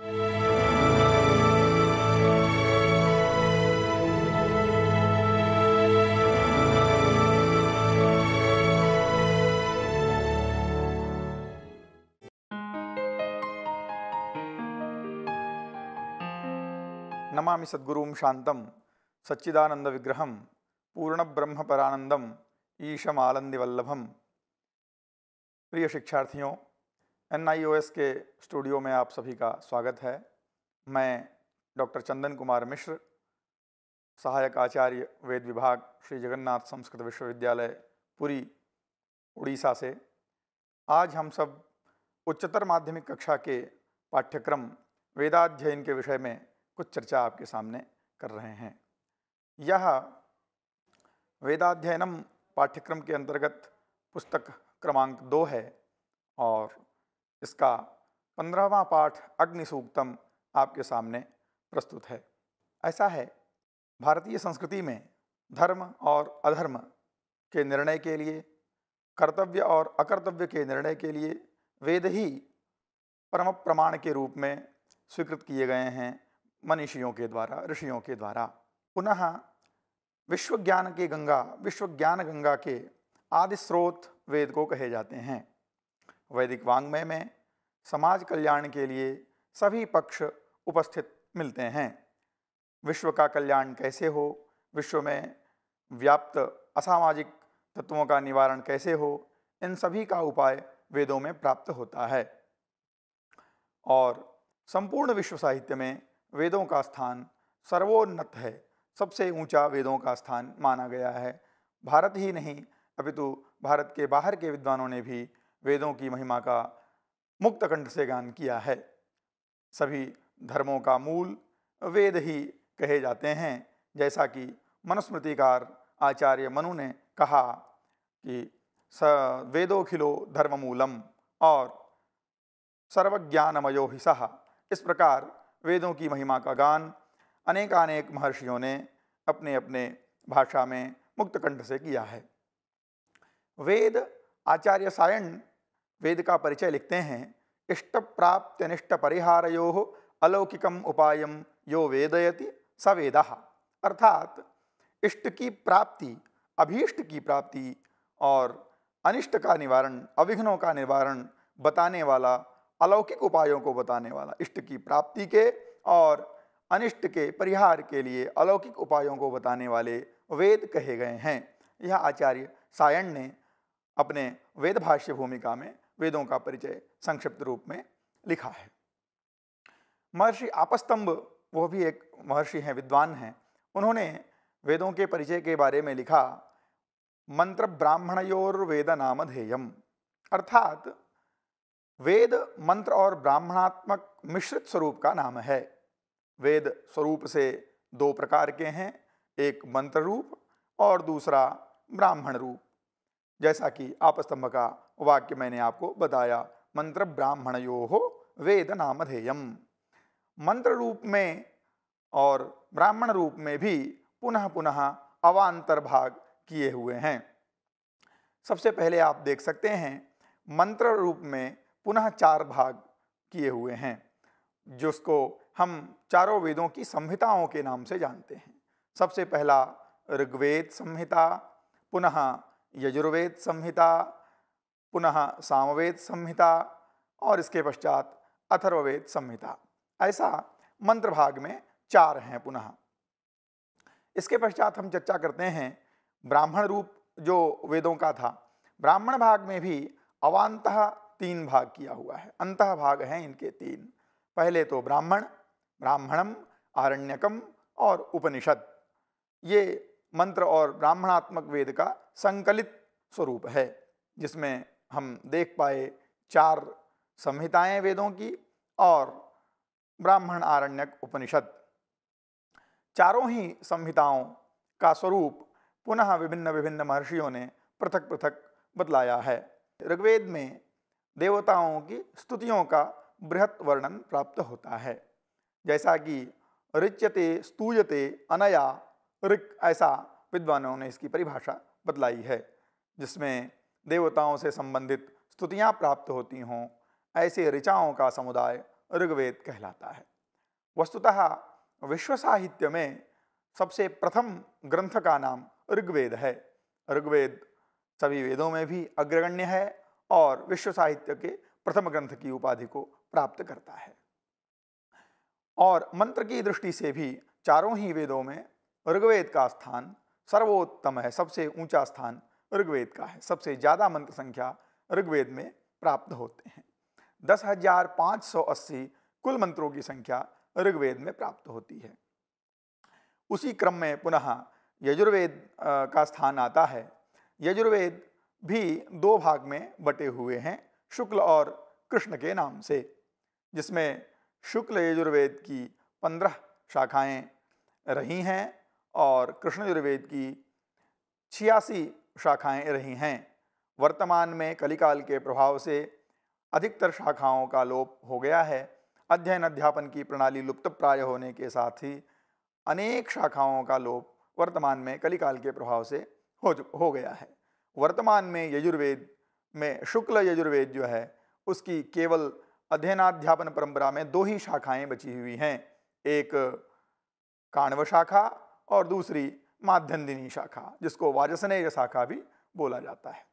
नमा సద్గురుం శాంతం సచ్చిదానంద विग्रह पूर्ण परानंदम ईशम प्रिय शिक्षार्थियों एन के स्टूडियो में आप सभी का स्वागत है मैं डॉक्टर चंदन कुमार मिश्र सहायक आचार्य वेद विभाग श्री जगन्नाथ संस्कृत विश्वविद्यालय पुरी उड़ीसा से आज हम सब उच्चतर माध्यमिक कक्षा के पाठ्यक्रम वेदाध्ययन के विषय में कुछ चर्चा आपके सामने कर रहे हैं यह वेदाध्ययनम पाठ्यक्रम के अंतर्गत पुस्तक क्रमांक दो है और इसका पंद्रहवा पाठ अग्नि सूक्तम आपके सामने प्रस्तुत है ऐसा है भारतीय संस्कृति में धर्म और अधर्म के निर्णय के लिए कर्तव्य और अकर्तव्य के निर्णय के लिए वेद ही परम प्रमाण के रूप में स्वीकृत किए गए हैं मनीषियों के द्वारा ऋषियों के द्वारा पुनः विश्व ज्ञान के गंगा विश्व ज्ञान गंगा के आदि स्रोत वेद को कहे जाते हैं वैदिक वांग्मय में समाज कल्याण के लिए सभी पक्ष उपस्थित मिलते हैं विश्व का कल्याण कैसे हो विश्व में व्याप्त असामाजिक तत्वों का निवारण कैसे हो इन सभी का उपाय वेदों में प्राप्त होता है और संपूर्ण विश्व साहित्य में वेदों का स्थान सर्वोन्नत है सबसे ऊंचा वेदों का स्थान माना गया है भारत ही नहीं अभी तो भारत के बाहर के विद्वानों ने भी वेदों की महिमा का मुक्त कंठ से गान किया है सभी धर्मों का मूल वेद ही कहे जाते हैं जैसा कि मनुस्मृतिकार आचार्य मनु ने कहा कि स वेदोखिलो धर्ममूलम और सर्वज्ञानमयो ही सहा इस प्रकार वेदों की महिमा का गान अनेकानेक महर्षियों ने अपने अपने भाषा में मुक्त कंठ से किया है वेद आचार्य सायण वेद का परिचय लिखते हैं इष्ट प्राप्त अनिष्ट यो अलौकिकम उपाय यो वेदयति स वेद अर्थात इष्ट की प्राप्ति अभीष्ट की प्राप्ति और अनिष्ट का निवारण अविघ्नों का निवारण बताने वाला अलौकिक उपायों को बताने वाला इष्ट की प्राप्ति के और अनिष्ट के परिहार के लिए अलौकिक उपायों को बताने वाले वेद कहे गए हैं यह आचार्य सायण ने अपने वेद भाष्य भूमिका में वेदों का परिचय संक्षिप्त रूप में लिखा है महर्षि आपस्तंभ वो भी एक महर्षि हैं विद्वान हैं उन्होंने वेदों के परिचय के बारे में लिखा मंत्र ब्राह्मणयोर वेद नामधेयम अर्थात वेद मंत्र और ब्राह्मणात्मक मिश्रित स्वरूप का नाम है वेद स्वरूप से दो प्रकार के हैं एक मंत्र रूप और दूसरा ब्राह्मण रूप जैसा कि आपस्तंभ का वाक्य मैंने आपको बताया मंत्र ब्राह्मण यो हो वेद नामधेयम मंत्र रूप में और ब्राह्मण रूप में भी पुनः पुनः अवान्तर भाग किए हुए हैं सबसे पहले आप देख सकते हैं मंत्र रूप में पुनः चार भाग किए हुए हैं जिसको हम चारों वेदों की संहिताओं के नाम से जानते हैं सबसे पहला ऋग्वेद संहिता पुनः यजुर्वेद संहिता पुनः सामवेद संहिता और इसके पश्चात अथर्ववेद संहिता ऐसा मंत्र भाग में चार हैं पुनः इसके पश्चात हम चर्चा करते हैं ब्राह्मण रूप जो वेदों का था ब्राह्मण भाग में भी अवान्त तीन भाग किया हुआ है अंत भाग हैं इनके तीन पहले तो ब्राह्मण ब्राह्मणम आरण्यकम और उपनिषद ये मंत्र और ब्राह्मणात्मक वेद का संकलित स्वरूप है जिसमें हम देख पाए चार संहिताएं वेदों की और ब्राह्मण आरण्यक उपनिषद चारों ही संहिताओं का स्वरूप पुनः विभिन्न विभिन्न महर्षियों ने पृथक पृथक बतलाया है ऋग्वेद में देवताओं की स्तुतियों का बृहत वर्णन प्राप्त होता है जैसा कि रिच्यते स्तूयते अनया ऋक ऐसा विद्वानों ने इसकी परिभाषा बतलाई है जिसमें देवताओं से संबंधित स्तुतियाँ प्राप्त होती हों ऐसे ऋचाओं का समुदाय ऋग्वेद कहलाता है वस्तुतः विश्व साहित्य में सबसे प्रथम ग्रंथ का नाम ऋग्वेद है ऋग्वेद सभी वेदों में भी अग्रगण्य है और विश्व साहित्य के प्रथम ग्रंथ की उपाधि को प्राप्त करता है और मंत्र की दृष्टि से भी चारों ही वेदों में ऋग्वेद का स्थान सर्वोत्तम है सबसे ऊंचा स्थान ऋग्वेद का है सबसे ज़्यादा मंत्र संख्या ऋग्वेद में प्राप्त होते हैं दस हजार पाँच सौ अस्सी कुल मंत्रों की संख्या ऋग्वेद में प्राप्त होती है उसी क्रम में पुनः यजुर्वेद का स्थान आता है यजुर्वेद भी दो भाग में बटे हुए हैं शुक्ल और कृष्ण के नाम से जिसमें शुक्ल यजुर्वेद की पंद्रह शाखाएं रही हैं और कृष्ण यजुर्वेद की छियासी शाखाएं रही हैं वर्तमान में कलिकाल के प्रभाव से अधिकतर शाखाओं का लोप हो गया है अध्ययन अध्यापन की प्रणाली लुप्त प्राय होने के साथ ही अनेक शाखाओं का लोप वर्तमान में कलिकाल के प्रभाव से हो हो गया है वर्तमान में यजुर्वेद में शुक्ल यजुर्वेद जो है उसकी केवल अध्ययनाध्यापन परंपरा में दो ही शाखाएं बची हुई हैं एक काणव शाखा और दूसरी माध्यंदिनी शाखा जिसको वाजसनेय शाखा भी बोला जाता है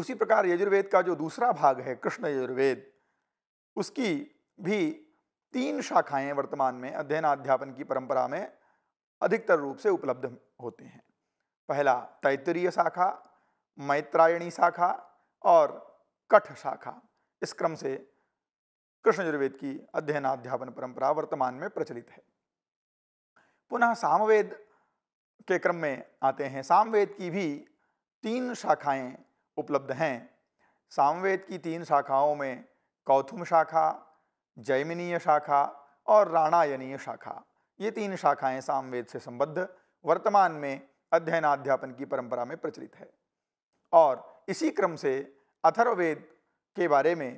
उसी प्रकार यजुर्वेद का जो दूसरा भाग है कृष्ण यजुर्वेद उसकी भी तीन शाखाएं वर्तमान में अध्ययन अध्यापन की परंपरा में अधिकतर रूप से उपलब्ध होते हैं पहला तैतरीय शाखा मैत्रायणी शाखा और कठ शाखा इस क्रम से कृष्ण यजुर्वेद की अध्ययन अध्यापन परंपरा वर्तमान में प्रचलित है पुनः सामवेद के क्रम में आते हैं सामवेद की भी तीन शाखाएं उपलब्ध हैं सामवेद की तीन शाखाओं में कौथुम शाखा जैमिनीय शाखा और राणायनीय शाखा ये तीन शाखाएं सामवेद से संबद्ध वर्तमान में अध्ययन अध्यापन की परंपरा में प्रचलित है और इसी क्रम से अथर्ववेद के बारे में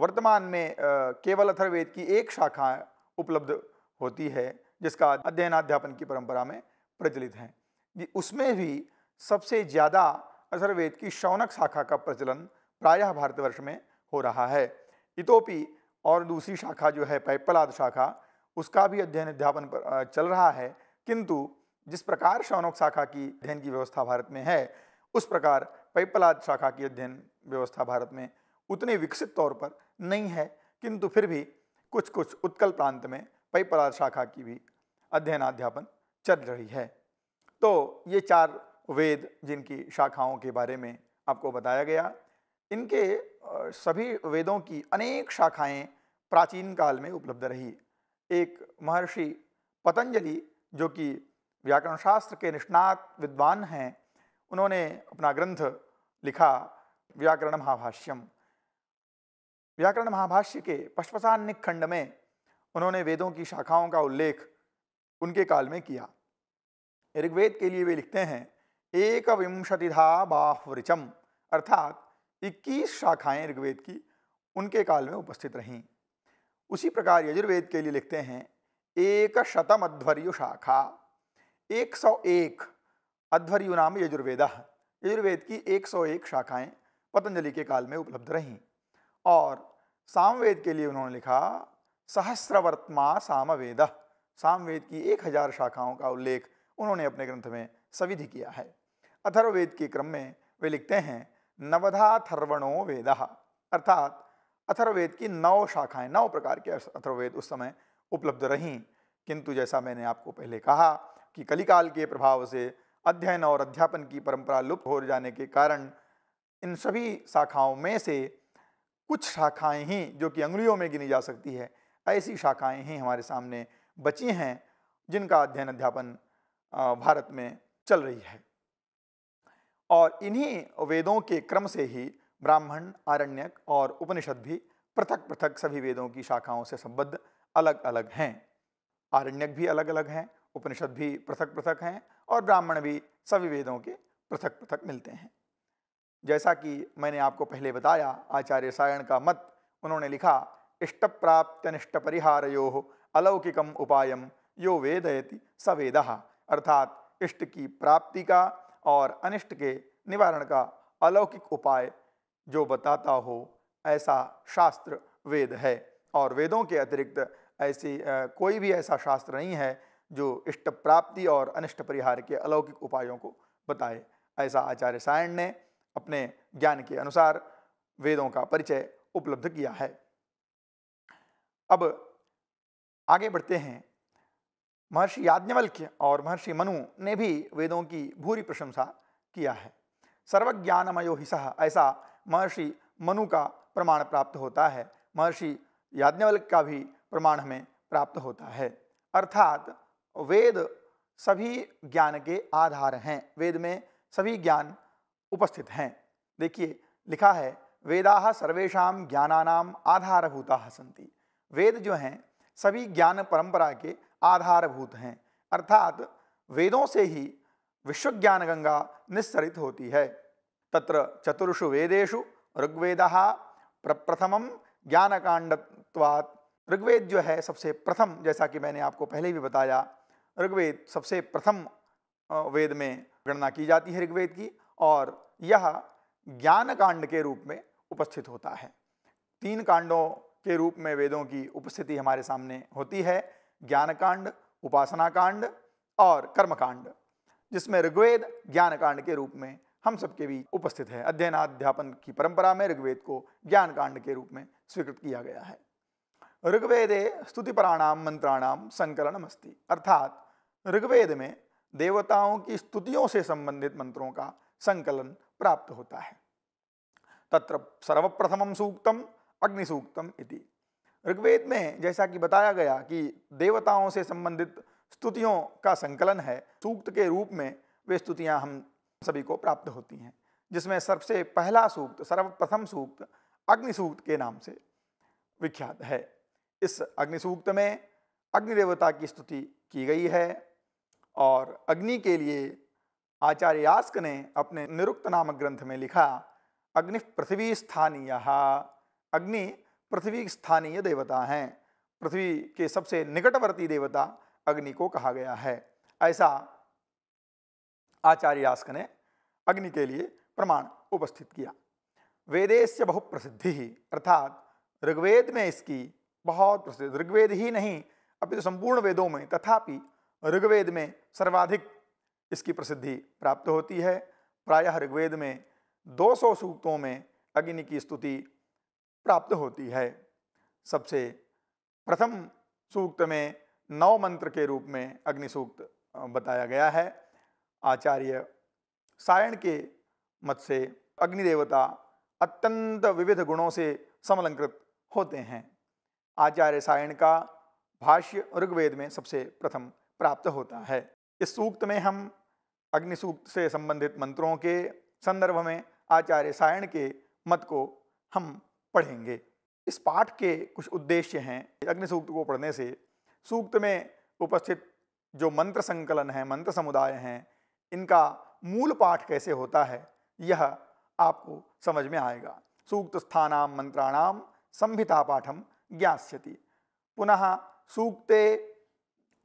वर्तमान में केवल अथर्ववेद की एक शाखा उपलब्ध होती है जिसका अध्यापन की परंपरा में प्रचलित हैं उसमें भी सबसे ज़्यादा अथर्वेद की शौनक शाखा का प्रचलन प्रायः भारतवर्ष में हो रहा है इतोपि और दूसरी शाखा जो है पैप्पलाद शाखा उसका भी अध्ययन अध्यापन चल रहा है किंतु जिस प्रकार शौनक शाखा की अध्ययन की व्यवस्था भारत में है उस प्रकार पैप्पलाद शाखा की अध्ययन व्यवस्था भारत में उतने विकसित तौर पर नहीं है किंतु फिर भी कुछ कुछ उत्कल प्रांत में पैप्पलाद शाखा की भी अध्ययन अध्यापन चल रही है तो ये चार वेद जिनकी शाखाओं के बारे में आपको बताया गया इनके सभी वेदों की अनेक शाखाएं प्राचीन काल में उपलब्ध रही एक महर्षि पतंजलि जो कि व्याकरण शास्त्र के निष्णात विद्वान हैं उन्होंने अपना ग्रंथ लिखा व्याकरण महाभाष्यम व्याकरण महाभाष्य के पश्चान्निक खंड में उन्होंने वेदों की शाखाओं का उल्लेख उनके काल में किया ऋग्वेद के लिए वे लिखते हैं एक विंशतिधा बाहवृचम अर्थात 21 शाखाएं ऋग्वेद की उनके काल में उपस्थित रहीं उसी प्रकार यजुर्वेद के लिए लिखते हैं एक शतम अध्वर्यु शाखा 101 अध्वर्यु नाम यजुर्वेद यजुर्वेद की 101 शाखाएं पतंजलि के काल में उपलब्ध रहीं और सामवेद के लिए उन्होंने लिखा सहस्रवर्तमा सामवेद सामवेद की एक हजार शाखाओं का उल्लेख उन्होंने अपने ग्रंथ में सविधि किया है अथर्ववेद के क्रम में वे लिखते हैं नवधाथर्वणो वेद अर्थात अथर्ववेद की नौ शाखाएं नौ प्रकार के अथर्ववेद उस समय उपलब्ध रहीं किंतु जैसा मैंने आपको पहले कहा कि कलिकाल के प्रभाव से अध्ययन और अध्यापन की परंपरा लुप्त हो जाने के कारण इन सभी शाखाओं में से कुछ शाखाएं ही जो कि अंगुलियों में गिनी जा सकती है ऐसी शाखाएं ही हमारे सामने बची हैं जिनका अध्ययन अध्यापन भारत में चल रही है और इन्हीं वेदों के क्रम से ही ब्राह्मण आरण्यक और उपनिषद भी पृथक पृथक सभी वेदों की शाखाओं से संबद्ध अलग अलग हैं आरण्यक भी अलग अलग हैं उपनिषद भी पृथक पृथक हैं और ब्राह्मण भी सभी वेदों के पृथक पृथक मिलते हैं जैसा कि मैंने आपको पहले बताया आचार्य सायण का मत उन्होंने लिखा इष्ट परिहार यो अलौकिकम उपायम यो वेदयति सवेद अर्थात इष्ट की प्राप्ति का और अनिष्ट के निवारण का अलौकिक उपाय जो बताता हो ऐसा शास्त्र वेद है और वेदों के अतिरिक्त ऐसी कोई भी ऐसा शास्त्र नहीं है जो इष्ट प्राप्ति और अनिष्ट परिहार के अलौकिक उपायों को बताए ऐसा आचार्य सायण ने अपने ज्ञान के अनुसार वेदों का परिचय उपलब्ध किया है अब आगे बढ़ते हैं महर्षि याज्ञवल्क्य और महर्षि मनु ने भी वेदों की भूरी प्रशंसा किया है सर्वज्ञानमयो ही सह ऐसा महर्षि मनु का प्रमाण प्राप्त होता है महर्षि याज्ञवल्क का भी प्रमाण हमें प्राप्त होता है अर्थात वेद सभी ज्ञान के आधार हैं वेद में सभी ज्ञान उपस्थित हैं देखिए लिखा है वेदा सर्वेशा ज्ञानानाम आधारभूता सन्ति वेद जो हैं सभी ज्ञान परंपरा के आधारभूत हैं अर्थात वेदों से ही विश्वज्ञान गंगा निस्सरित होती है तत्र चतुर्षु वेदेशु ऋग्वेद प्रप्रथम ज्ञानकांड ऋग्वेद जो है सबसे प्रथम जैसा कि मैंने आपको पहले भी बताया ऋग्वेद सबसे प्रथम वेद में गणना की जाती है ऋग्वेद की और यह ज्ञान कांड के रूप में उपस्थित होता है तीन कांडों के रूप में वेदों की उपस्थिति हमारे सामने होती है ज्ञानकांड उपासना कांड और कर्मकांड जिसमें ऋग्वेद ज्ञानकांड के रूप में हम सबके बीच उपस्थित है अध्ययन अध्यापन की परंपरा में ऋग्वेद को ज्ञानकांड के रूप में स्वीकृत किया गया है ऋग्वेदे स्तुतिपराणाम मंत्राणाम संकलन अस्ती अर्थात ऋग्वेद में देवताओं की स्तुतियों से संबंधित मंत्रों का संकलन प्राप्त होता है तत्र सर्वप्रथमं सूक्तम अग्निसूक्तम इति ऋग्वेद में जैसा कि बताया गया कि देवताओं से संबंधित स्तुतियों का संकलन है सूक्त के रूप में वे स्तुतियाँ हम सभी को प्राप्त होती हैं जिसमें सबसे पहला सूक्त सर्वप्रथम सूक्त अग्निसूक्त के नाम से विख्यात है इस अग्निसूक्त में अग्निदेवता की स्तुति की गई है और अग्नि के लिए आचार्य यास्क ने अपने निरुक्त नामक ग्रंथ में लिखा अग्नि पृथ्वी स्थानीय अग्नि पृथ्वी स्थानीय देवता हैं पृथ्वी के सबसे निकटवर्ती देवता अग्नि को कहा गया है ऐसा आचार्य आस्क ने अग्नि के लिए प्रमाण उपस्थित किया वेदेश बहु प्रसिद्धि ही अर्थात ऋग्वेद में इसकी बहुत प्रसिद्ध ऋग्वेद ही नहीं अभी तो संपूर्ण वेदों में तथापि ऋग्वेद में सर्वाधिक इसकी प्रसिद्धि प्राप्त होती है प्रायः ऋग्वेद में 200 सूक्तों में अग्नि की स्तुति प्राप्त होती है सबसे प्रथम सूक्त में नौ मंत्र के रूप में अग्नि सूक्त बताया गया है आचार्य सायण के मत से अग्निदेवता अत्यंत विविध गुणों से समलंकृत होते हैं आचार्य सायण का भाष्य ऋग्वेद में सबसे प्रथम प्राप्त होता है इस सूक्त में हम अग्नि सूक्त से संबंधित मंत्रों के संदर्भ में आचार्य सायण के मत को हम पढ़ेंगे इस पाठ के कुछ उद्देश्य हैं अग्नि सूक्त को पढ़ने से सूक्त में उपस्थित जो मंत्र संकलन है मंत्र समुदाय हैं इनका मूल पाठ कैसे होता है यह आपको समझ में आएगा सूक्त स्थानाम मंत्राणाम संहिता पाठम ज्ञास्यति पुनः सूक्ते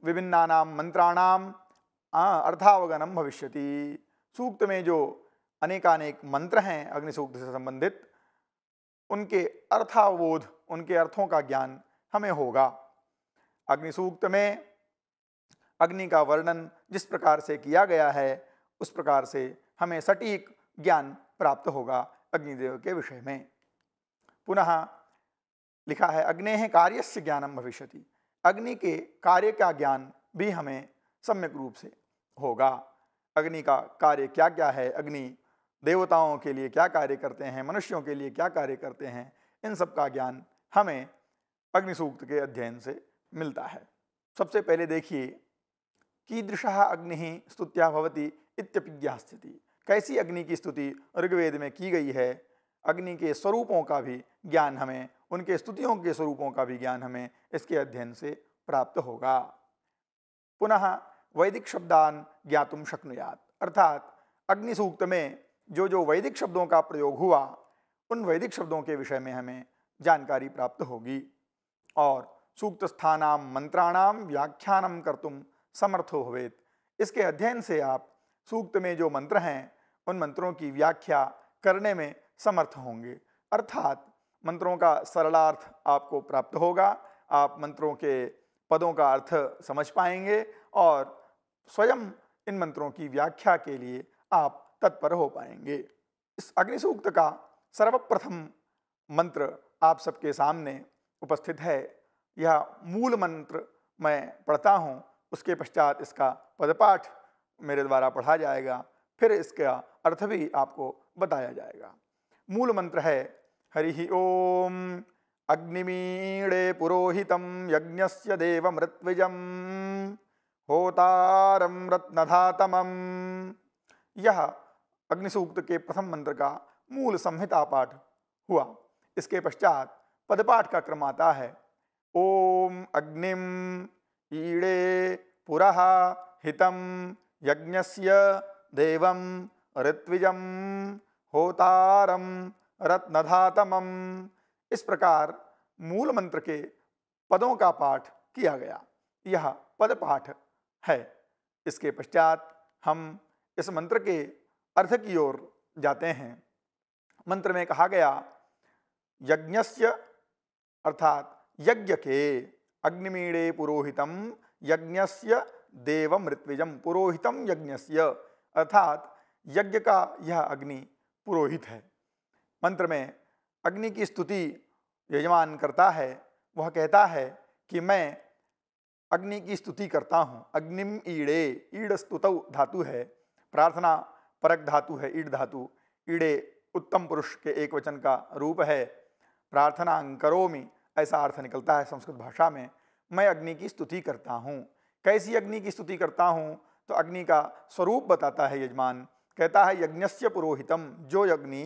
विभिन्नानाम मंत्राणाम अर्थावगनम भविष्यति सूक्त में जो अनेकानेक मंत्र हैं अग्निसूक्त से संबंधित उनके अर्थावबोध उनके अर्थों का ज्ञान हमें होगा अग्निसूक्त में अग्नि का वर्णन जिस प्रकार से किया गया है उस प्रकार से हमें सटीक ज्ञान प्राप्त होगा अग्निदेव के विषय में पुनः लिखा है अग्ने कार्य से ज्ञानम भविष्य अग्नि के कार्य का ज्ञान भी हमें सम्यक रूप से होगा अग्नि का कार्य क्या क्या है अग्नि देवताओं के लिए क्या कार्य करते हैं मनुष्यों के लिए क्या कार्य करते हैं इन सब का ज्ञान हमें अग्निसूक्त के अध्ययन से मिलता है सबसे पहले देखिए कीदृश अग्नि स्तुत्या भवती इत्यपिज्ञा स्थिति कैसी अग्नि की स्तुति ऋग्वेद में की गई है अग्नि के स्वरूपों का भी ज्ञान हमें उनके स्तुतियों के स्वरूपों का भी ज्ञान हमें इसके अध्ययन से प्राप्त होगा पुनः वैदिक शब्दान ज्ञातुम शक्नुयात अर्थात अग्निसूक्त में जो जो वैदिक शब्दों का प्रयोग हुआ उन वैदिक शब्दों के विषय में हमें जानकारी प्राप्त होगी और सूक्त स्थानाम मंत्राणाम व्याख्यानम कर्तुम समर्थ हवेत इसके अध्ययन से आप सूक्त में जो मंत्र हैं उन मंत्रों की व्याख्या करने में समर्थ होंगे अर्थात मंत्रों का सरलार्थ आपको प्राप्त होगा आप मंत्रों के पदों का अर्थ समझ पाएंगे और स्वयं इन मंत्रों की व्याख्या के लिए आप तत्पर हो पाएंगे इस अग्नि सूक्त का सर्वप्रथम मंत्र आप सबके सामने उपस्थित है यह मूल मंत्र मैं पढ़ता हूँ उसके पश्चात इसका पदपाठ मेरे द्वारा पढ़ा जाएगा फिर इसका अर्थ भी आपको बताया जाएगा मूल मंत्र है हरि ओम अग्निमीणे पुरोहित यज्ञ देवमृत्विजं होता रत्नधातम यह अग्निसूक्त के प्रथम मंत्र का मूल संहिता पाठ हुआ इसके पश्चात पदपाठ का क्रम आता है ओम अग्निम ईड़े पुरा हितम यज्ञस्य देवम ऋत्विजम होतारम रत्नधातमम इस प्रकार मूल मंत्र के पदों का पाठ किया गया यह पद पाठ है इसके पश्चात हम इस मंत्र के अर्थ की ओर जाते हैं मंत्र में कहा गया यज्ञस्य अर्थात यज्ञ के अग्निमीड़े पुरोहितम यज्ञस्य देव मृत्विजम पुरोहितम यज्ञस्य अर्थात यज्ञ का यह अग्नि पुरोहित है मंत्र में अग्नि की स्तुति यजमान करता है वह कहता है कि मैं अग्नि की स्तुति करता हूँ अग्निम ईड़े ईड़ स्तुत धातु है प्रार्थना परक धातु है ईड धातु ईड़े उत्तम पुरुष के एक वचन का रूप है प्रार्थना में ऐसा अर्थ निकलता है संस्कृत भाषा में मैं अग्नि की स्तुति करता हूँ कैसी अग्नि की स्तुति करता हूँ तो अग्नि का स्वरूप बताता है यजमान कहता है यज्ञस्य पुरोहितम जो अग्नि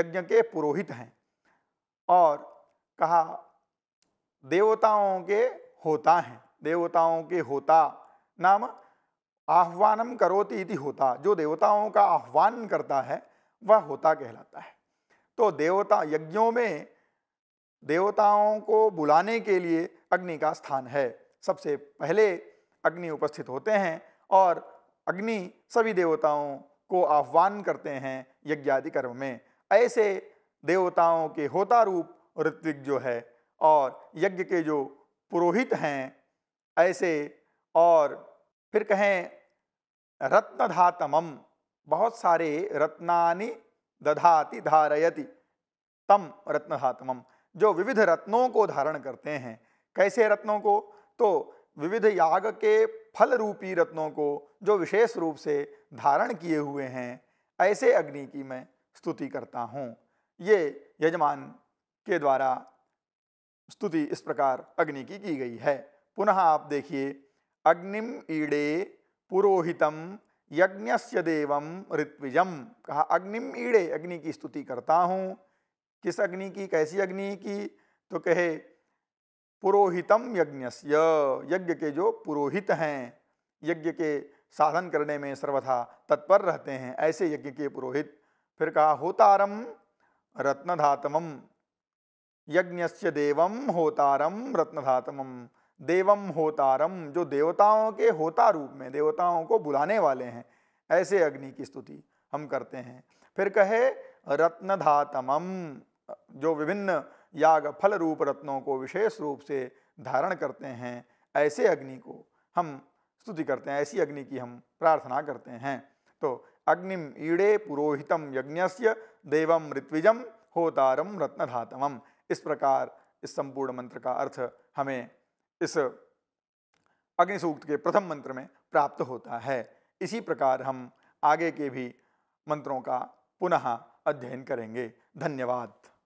यज्ञ के पुरोहित हैं और कहा देवताओं के होता हैं देवताओं के होता नाम आह्वानम करोति इति होता जो देवताओं का आह्वान करता है वह होता कहलाता है तो देवता यज्ञों में देवताओं को बुलाने के लिए अग्नि का स्थान है सबसे पहले अग्नि उपस्थित होते हैं और अग्नि सभी देवताओं को आह्वान करते हैं यज्ञादि कर्म में ऐसे देवताओं के होता रूप ऋत्विक जो है और यज्ञ के जो पुरोहित हैं ऐसे और फिर कहें रत्नधातमम बहुत सारे रत्नानि दधाति धारयति तम रत्नधातमम जो विविध रत्नों को धारण करते हैं कैसे रत्नों को तो विविध याग के फल रूपी रत्नों को जो विशेष रूप से धारण किए हुए हैं ऐसे अग्नि की मैं स्तुति करता हूँ ये यजमान के द्वारा स्तुति इस प्रकार अग्नि की की गई है पुनः आप देखिए अग्निम ईड़े पुरोहितम यज्ञस्य देवम ऋत्विजम कहा अग्निम ईड़े अग्नि की स्तुति करता हूँ किस अग्नि की कैसी अग्नि की तो कहे पुरोहितम यज्ञस्य यज्ञ के जो पुरोहित हैं यज्ञ के साधन करने में सर्वथा तत्पर रहते हैं ऐसे यज्ञ के पुरोहित फिर कहा होतारम रत्नधातम यज्ञस्य देवम होतारम रत्नधातमम देवम होतारम जो देवताओं के होता रूप में देवताओं को बुलाने वाले हैं ऐसे अग्नि की स्तुति हम करते हैं फिर कहे रत्नधातमम जो विभिन्न याग फल रूप रत्नों को विशेष रूप से धारण करते हैं ऐसे अग्नि को हम स्तुति करते हैं ऐसी अग्नि की हम प्रार्थना करते हैं तो अग्निम ईड़े पुरोहितम यज्ञस्य देवम ऋत्विजम होतारम रत्नधातमम इस प्रकार इस संपूर्ण मंत्र का अर्थ हमें इस अग्निसूक्त के प्रथम मंत्र में प्राप्त होता है इसी प्रकार हम आगे के भी मंत्रों का पुनः अध्ययन करेंगे धन्यवाद